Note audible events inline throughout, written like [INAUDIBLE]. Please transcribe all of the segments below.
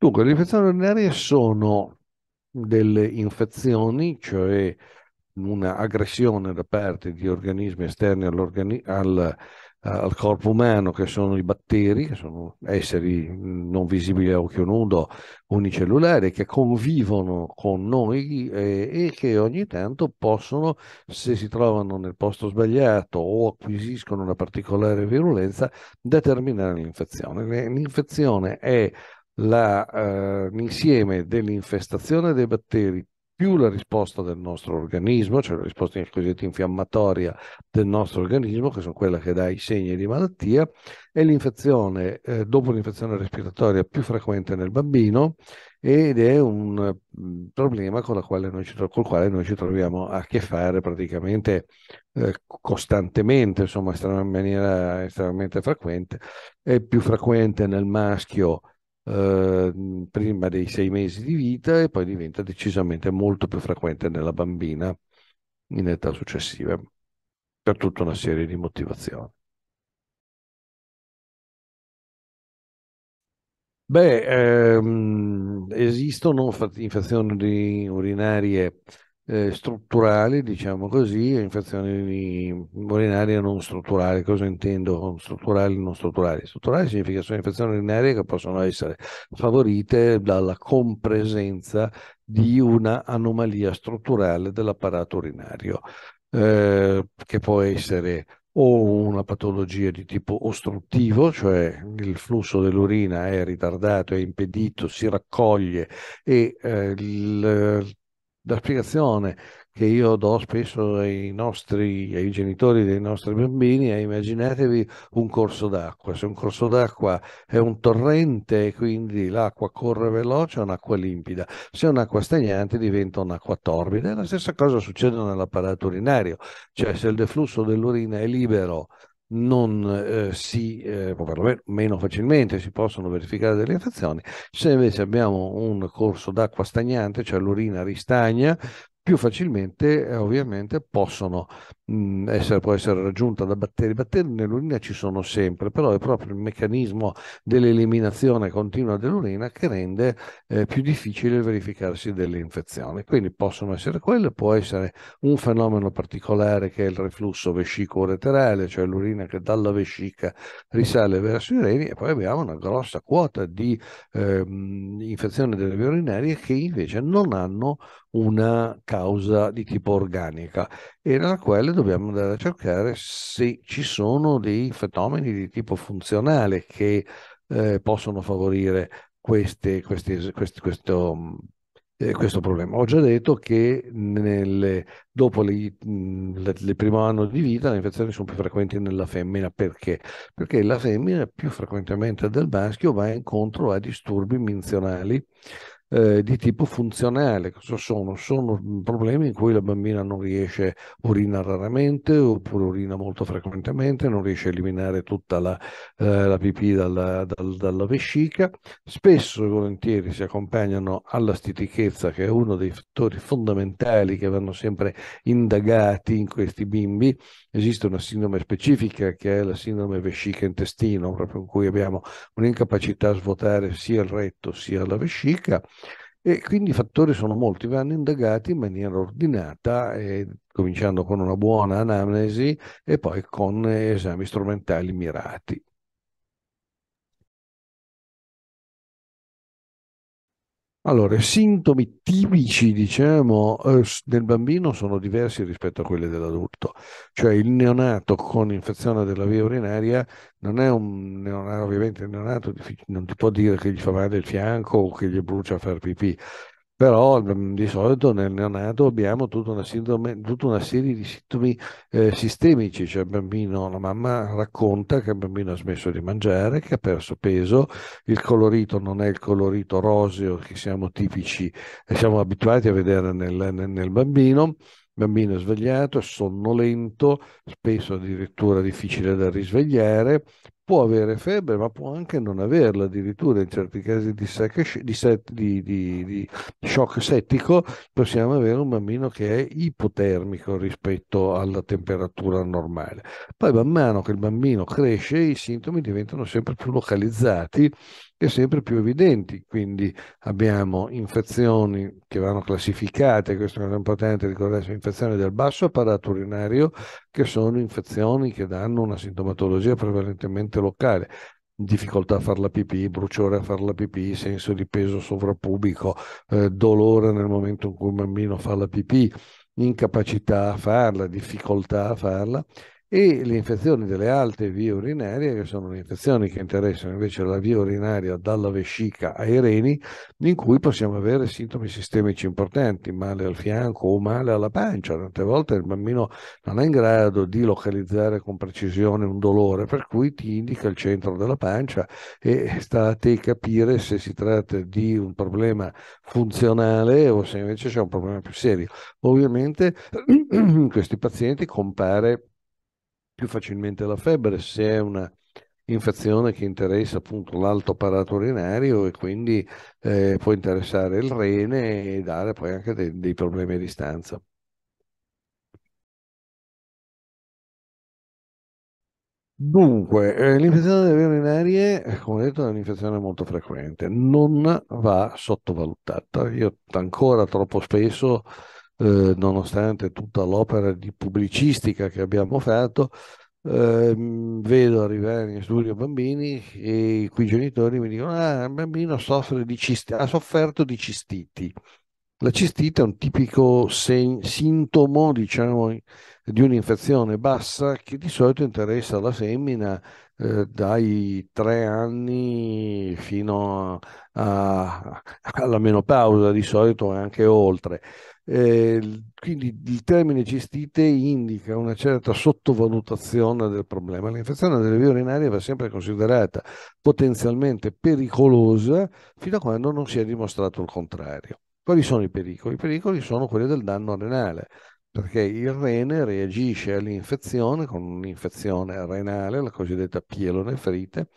Dunque, le infezioni urinarie sono delle infezioni, cioè un'aggressione da parte di organismi esterni all'organismo. Al, al corpo umano, che sono i batteri, che sono esseri non visibili a occhio nudo, unicellulari, che convivono con noi e, eh, e, che ogni tanto possono, se si trovano nel posto sbagliato o acquisiscono una particolare virulenza, determinare l'infezione. L'infezione è eh, l'insieme eh, dell'infestazione dei batteri più la risposta del nostro organismo, cioè la risposta cosiddetta infiammatoria del nostro organismo, che sono quella che dà i segni di malattia, è l'infezione, eh, dopo l'infezione respiratoria più frequente nel bambino ed è un mm, problema con ci, col quale noi ci troviamo a che fare praticamente eh, costantemente, insomma in maniera estremamente frequente, è più frequente nel maschio eh, prima dei sei mesi di vita e poi diventa decisamente molto più frequente nella bambina in età successiva per tutta una serie di motivazioni. Beh, ehm, esistono infezioni urinarie eh, strutturali, diciamo così, e infezioni urinarie non strutturali. Cosa intendo con strutturali e non strutturali? Strutturali significa sono infezioni urinarie che possono essere favorite dalla compresenza di una anomalia strutturale dell'apparato urinario, eh, che può essere o una patologia di tipo ostruttivo, cioè il flusso dell'urina è ritardato, è impedito, si raccoglie e eh, il la spiegazione che io do spesso ai nostri ai genitori dei nostri bambini è immaginatevi un corso d'acqua, se un corso d'acqua è un torrente e quindi l'acqua corre veloce è un'acqua limpida, se è un'acqua stagnante diventa un'acqua torbida e la stessa cosa succede nell'apparato urinario, cioè se il deflusso dell'urina è libero non eh, si, eh, o perlomeno facilmente si possono verificare delle infezioni. Se invece abbiamo un corso d'acqua stagnante, cioè l'urina ristagna, più facilmente eh, ovviamente possono essere, può essere raggiunta da batteri. batteri nell'urina ci sono sempre, però è proprio il meccanismo dell'eliminazione continua dell'urina che rende eh, più difficile il verificarsi delle infezioni. Quindi possono essere quelle, può essere un fenomeno particolare che è il reflusso vescico-ureterale, cioè l'urina che dalla vescica risale verso i reni e poi abbiamo una grossa quota di eh, infezioni delle vie urinarie che invece non hanno una causa di tipo organica e nella quale dobbiamo andare a cercare se ci sono dei fenomeni di tipo funzionale che eh, possono favorire queste, queste, questi, questo, eh, questo, problema. Ho già detto che nelle, dopo il mhmm, primo anno di vita le infezioni sono più frequenti nella femmina. Perché? Perché la femmina più frequentemente del maschio va incontro a disturbi menzionali eh, di tipo funzionale. Cosa sono? Sono problemi in cui la bambina non riesce, urina raramente oppure urina molto frequentemente, non riesce a eliminare tutta la, eh, la pipì dalla, dal, dalla, vescica. Spesso e volentieri si accompagnano alla stitichezza, che è uno dei fattori fondamentali che vanno sempre indagati in questi bimbi esiste una sindrome specifica che è la sindrome vescica-intestino, proprio in cui abbiamo un'incapacità a svuotare sia il retto sia la vescica. E quindi i fattori sono molti, vanno indagati in maniera ordinata, eh, cominciando con una buona anamnesi e poi con esami strumentali mirati. Allora, i sintomi tipici, diciamo, eh, del bambino sono diversi rispetto a quelli dell'adulto. Cioè il neonato con infezione della via urinaria non è un neonato, ovviamente il neonato non ti può dire che gli fa male il fianco o che gli brucia a far pipì però mm, di solito nel neonato abbiamo tutta una, sindrome, tutta una serie di sintomi eh, sistemici, cioè bambino, la mamma racconta che il bambino ha smesso di mangiare, che ha perso peso, il colorito non è il colorito roseo che siamo tipici, eh, siamo abituati a vedere nel, nel, nel bambino, bambino è svegliato, è sonnolento, spesso addirittura difficile da risvegliare, può avere febbre, ma può anche non averla, addirittura in certi casi di, sec- di, set- di, di shock settico possiamo avere un bambino che è ipotermico rispetto alla temperatura normale. Poi man mano che il bambino cresce i sintomi diventano sempre più localizzati e sempre più evidenti. Quindi abbiamo infezioni che vanno classificate, questo è importante ricordarsi, infezioni del basso apparato urinario, che sono infezioni che danno una sintomatologia prevalentemente locale difficoltà a fare la pipì, bruciore a fare la pipì, senso di peso sovrappubico, eh, dolore nel momento in cui un bambino fa la pipì, incapacità a farla, difficoltà a farla e le infezioni delle alte vie urinarie, che sono le infezioni che interessano invece la via urinaria dalla vescica ai reni, in cui possiamo avere sintomi sistemici importanti, male al fianco o male alla pancia. Tante volte il bambino non è in grado di localizzare con precisione un dolore, per cui ti indica il centro della pancia e sta a te capire se si tratta di un problema funzionale o se invece c'è un problema più serio. Ovviamente in [CLEARS THROAT] questi pazienti compare più facilmente la febbre se è una infezione che interessa appunto l'alto parato urinario e quindi eh, può interessare il rene e dare poi anche dei, dei problemi a distanza. Dunque, eh, l'infezione delle urinarie, come detto, è un'infezione molto frequente, non va sottovalutata. Io ancora troppo spesso eh, nonostante tutta l'opera di pubblicistica che abbiamo fatto, eh, vedo arrivare in studio bambini e i cui genitori mi dicono ah il bambino soffre di cistiti, ha sofferto di cistiti la cistite è un tipico sen- sintomo, diciamo, di un'infezione bassa che di solito interessa la femmina eh, dai tre anni fino a, alla menopausa, di solito anche oltre. Eh, quindi il termine cistite indica una certa sottovalutazione del problema. L'infezione delle vie urinarie va sempre considerata potenzialmente pericolosa fino a quando non si è dimostrato il contrario. Quali sono i pericoli? I pericoli sono quelli del danno renale, perché il rene reagisce all'infezione con un'infezione renale, la cosiddetta pielonefrite,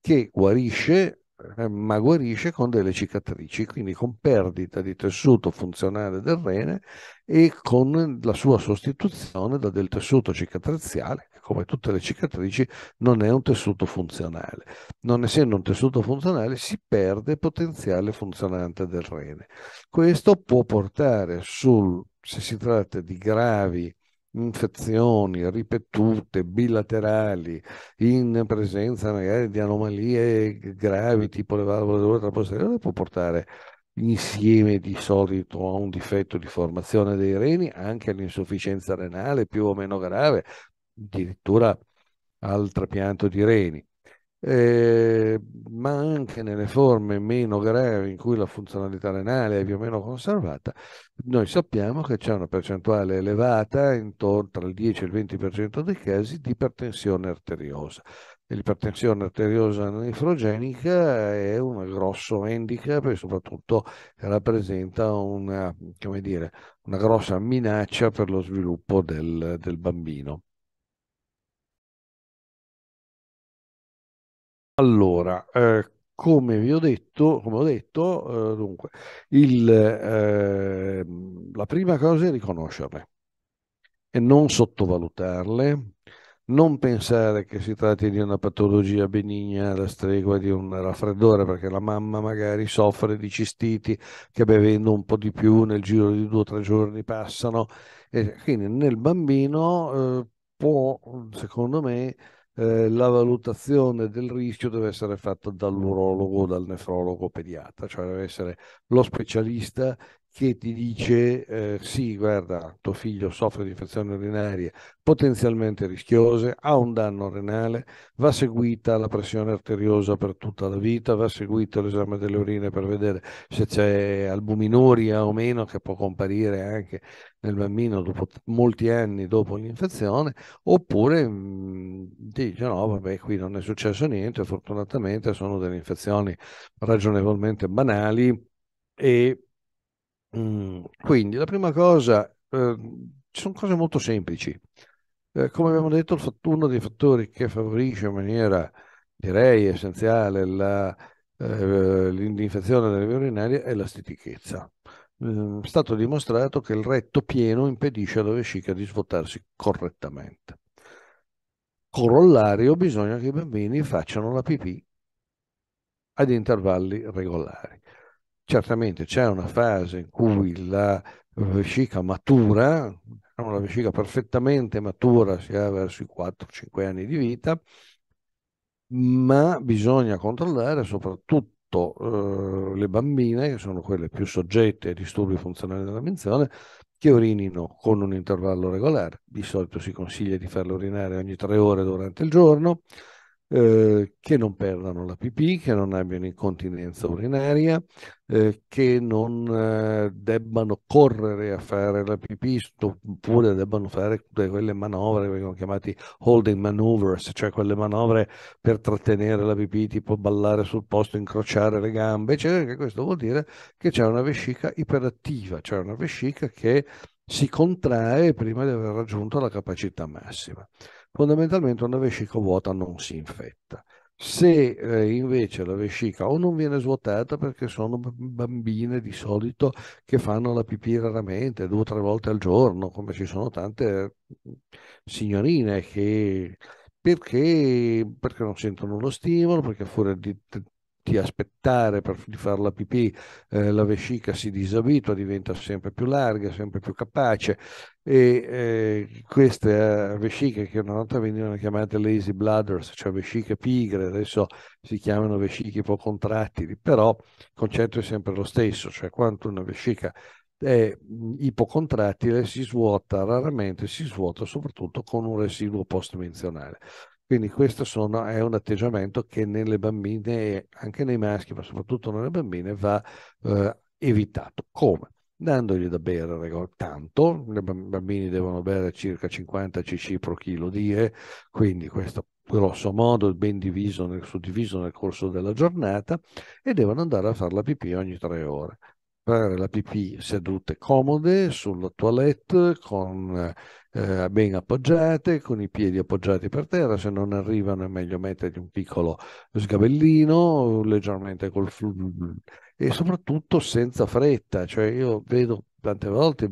che guarisce, eh, ma guarisce con delle cicatrici, quindi con perdita di tessuto funzionale del rene e con la sua sostituzione da del tessuto cicatriziale come tutte le cicatrici, non è un tessuto funzionale. Non essendo un tessuto funzionale si perde potenziale funzionante del rene. Questo può portare sul, se si tratta di gravi infezioni ripetute, bilaterali, in presenza magari di anomalie gravi tipo le valvole d'oltre posteriore, può portare insieme di solito a un difetto di formazione dei reni, anche all'insufficienza renale più o meno grave, addirittura al trapianto di reni, eh, ma anche nelle forme meno gravi in cui la funzionalità renale è più o meno conservata, noi sappiamo che c'è una percentuale elevata, intorno tra il 10 e il 20% dei casi, di ipertensione arteriosa. L'ipertensione arteriosa nefrogenica è un grosso handicap e soprattutto rappresenta una, dire, una grossa minaccia per lo sviluppo del, del bambino. Allora, eh, come vi ho detto, come ho detto, eh, dunque, il, eh, la prima cosa è riconoscerle e non sottovalutarle, non pensare che si tratti di una patologia benigna alla stregua di un raffreddore, perché la mamma magari soffre di cistiti che bevendo un po' di più nel giro di due o tre giorni passano. E quindi nel bambino eh, può, secondo me, eh, la valutazione del rischio deve essere fatta dall'urologo o dal nefrologo pediatra, cioè deve essere lo specialista che ti dice eh, sì, guarda, tuo figlio soffre di infezioni urinarie potenzialmente rischiose, ha un danno renale, va seguita la pressione arteriosa per tutta la vita, va seguito l'esame delle urine per vedere se c'è albuminuria o meno che può comparire anche nel bambino dopo molti anni dopo l'infezione, oppure mh, mm, dice no, vabbè, qui non è successo niente, fortunatamente sono delle infezioni ragionevolmente banali e Mm. quindi la prima cosa, eh, sono cose molto semplici. Eh, come abbiamo detto, uno dei fattori che favorisce in maniera direi essenziale la, eh, l'infezione delle vie urinarie è la stitichezza. Mm, è stato dimostrato che il retto pieno impedisce alla vescica di svuotarsi correttamente. Corollario, bisogna che i bambini facciano la pipì ad intervalli regolari certamente c'è una fase in cui la vescica matura, una diciamo vescica perfettamente matura, si ha verso i 4-5 anni di vita, ma bisogna controllare soprattutto eh, le bambine, che sono quelle più soggette ai disturbi funzionali della menzione, che urinino con un intervallo regolare. Di solito si consiglia di farle urinare ogni tre ore durante il giorno, eh, che non perdano la pipì, che non abbiano incontinenza urinaria, eh, che non eh, debbano correre a fare la pipì, oppure debbano fare tutte quelle manovre che vengono chiamate holding maneuvers, cioè quelle manovre per trattenere la pipì, tipo ballare sul posto, incrociare le gambe, eccetera, che questo vuol dire che c'è una vescica iperattiva, cioè una vescica che si contrae prima di aver raggiunto la capacità massima fondamentalmente una vescica vuota non si infetta. Se eh, invece la vescica o non viene svuotata perché sono bambine di solito che fanno la pipì raramente, due o tre volte al giorno, come ci sono tante mm, signorine che perché, perché non sentono lo stimolo, perché a di minuti, aspettare per fare la pipì, eh, la vescica si disabitua, diventa sempre più larga, sempre più capace e eh, queste eh, vesciche che una volta venivano chiamate lazy bladders, cioè vesciche pigre, adesso si chiamano vesciche ipocontrattili, però il concetto è sempre lo stesso, cioè quanto una vescica è ipocontrattile si svuota raramente, si svuota soprattutto con un residuo post postmenzionale. Quindi questo sono, è un atteggiamento che nelle bambine, anche nei maschi, ma soprattutto nelle bambine, va eh, evitato. Come? Dandogli da bere tanto, i bambini devono bere circa 50 cc pro chilo di E, quindi questo grosso modo è ben diviso nel, suddiviso nel corso della giornata e devono andare a fare la pipì ogni tre ore fare la pipì sedute comode sulla toilette, con, eh, ben appoggiate, con i piedi appoggiati per terra, se non arrivano è meglio mettergli un piccolo sgabellino, leggermente col flu- e soprattutto senza fretta, cioè io vedo tante volte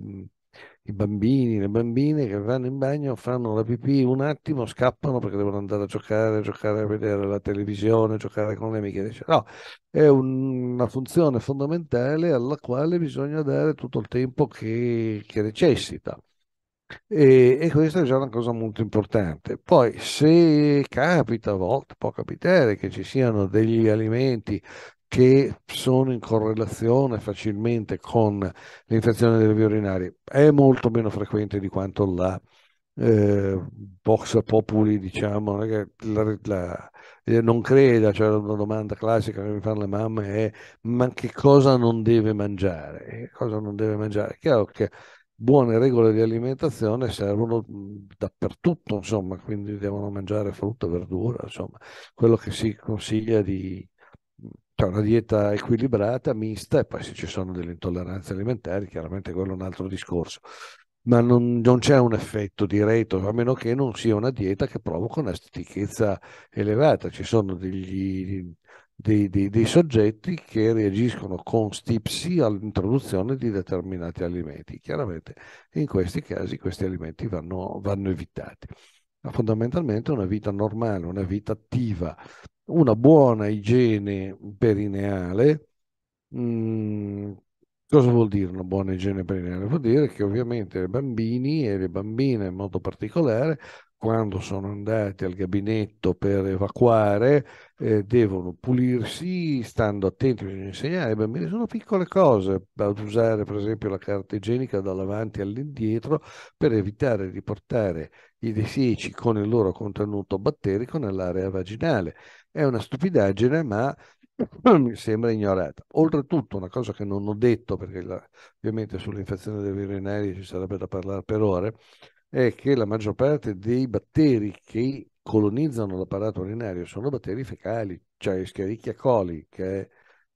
i bambini, le bambine che vanno in bagno, fanno la pipì un attimo, scappano perché devono andare a giocare, giocare a vedere la televisione, giocare con le amiche. No, è un, una funzione fondamentale alla quale bisogna dare tutto il tempo che, che necessita. E, e, questa è già una cosa molto importante. Poi, se capita a volte, può capitare che ci siano degli alimenti che sono in correlazione facilmente con l'infezione delle vie urinarie è molto meno frequente di quanto la eh, Vox Populi, diciamo, la, la, eh, non creda, cioè una domanda classica che mi fanno le mamme è ma che cosa non deve mangiare? cosa non deve mangiare? chiaro che buone regole di alimentazione servono dappertutto, insomma, quindi devono mangiare frutta, verdura, insomma, quello che si consiglia di, c'è una dieta equilibrata, mista, e poi se ci sono delle intolleranze alimentari, chiaramente quello è un altro discorso. Ma non, non c'è un effetto diretto, a meno che non sia una dieta che provoca una stitichezza elevata. Ci sono degli, dei, dei, dei, soggetti che reagiscono con stipsi all'introduzione di determinati alimenti. Chiaramente in questi casi questi alimenti vanno, vanno evitati. Ma fondamentalmente una vita normale, una vita attiva, una buona igiene perineale. Mm, cosa vuol dire una buona igiene perineale? Vuol dire che ovviamente i bambini e le bambine in modo particolare quando sono andati al gabinetto per evacuare, eh, devono pulirsi, stando attenti, bisogna insegnare ai bambini, sono piccole cose, ad usare per esempio la carta igienica dall'avanti all'indietro per evitare di portare i deseci con il loro contenuto batterico nell'area vaginale. È una stupidaggine, ma [CLEARS THROAT] mi sembra ignorata. Oltretutto, una cosa che non ho detto, perché la, ovviamente sull'infezione dei virinari ci sarebbe da parlare per ore, è che la maggior parte dei batteri che colonizzano l'apparato urinario sono batteri fecali, cioè Escherichia coli, che è il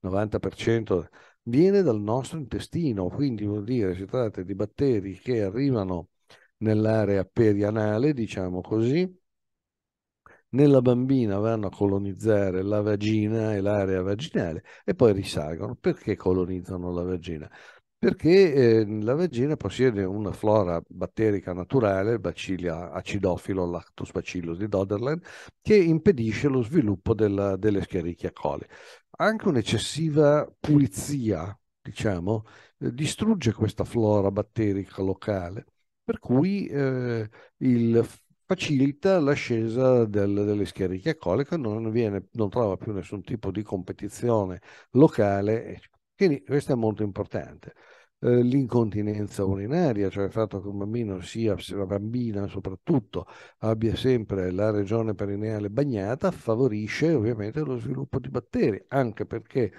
90%, viene dal nostro intestino, quindi vuol dire si tratta di batteri che arrivano nell'area perianale, diciamo così, nella bambina vanno a colonizzare la vagina e l'area vaginale e poi risalgono. Perché colonizzano la vagina? perché eh, la vagina possiede una flora batterica naturale, il bacillia acidofilo lactus bacillus di Doderland, che impedisce lo sviluppo della, delle scherichia coli. Anche un'eccessiva pulizia, diciamo, eh, distrugge questa flora batterica locale, per cui eh, il, facilita l'ascesa del, delle scherichie coliche, non, viene, non trova più nessun tipo di competizione locale quindi questo è molto importante. Eh, l'incontinenza urinaria, cioè il fatto che un bambino sia, una bambina soprattutto, abbia sempre la regione perineale bagnata, favorisce ovviamente lo sviluppo di batteri, anche perché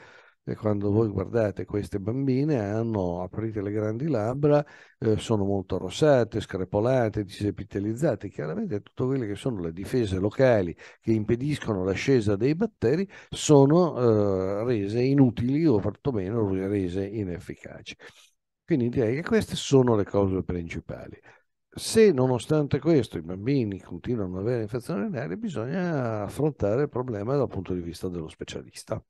e quando voi guardate queste bambine hanno, aprite le grandi labbra, eh, sono molto rossate, screpolate, disepitelizzate, chiaramente tutte quelle che sono le difese locali che impediscono l'ascesa dei batteri sono eh, rese inutili o perlomeno rese inefficaci. Quindi direi che queste sono le cause principali se nonostante questo i bambini continuano ad avere infezioni renali, bisogna affrontare il problema dal punto di vista dello specialista.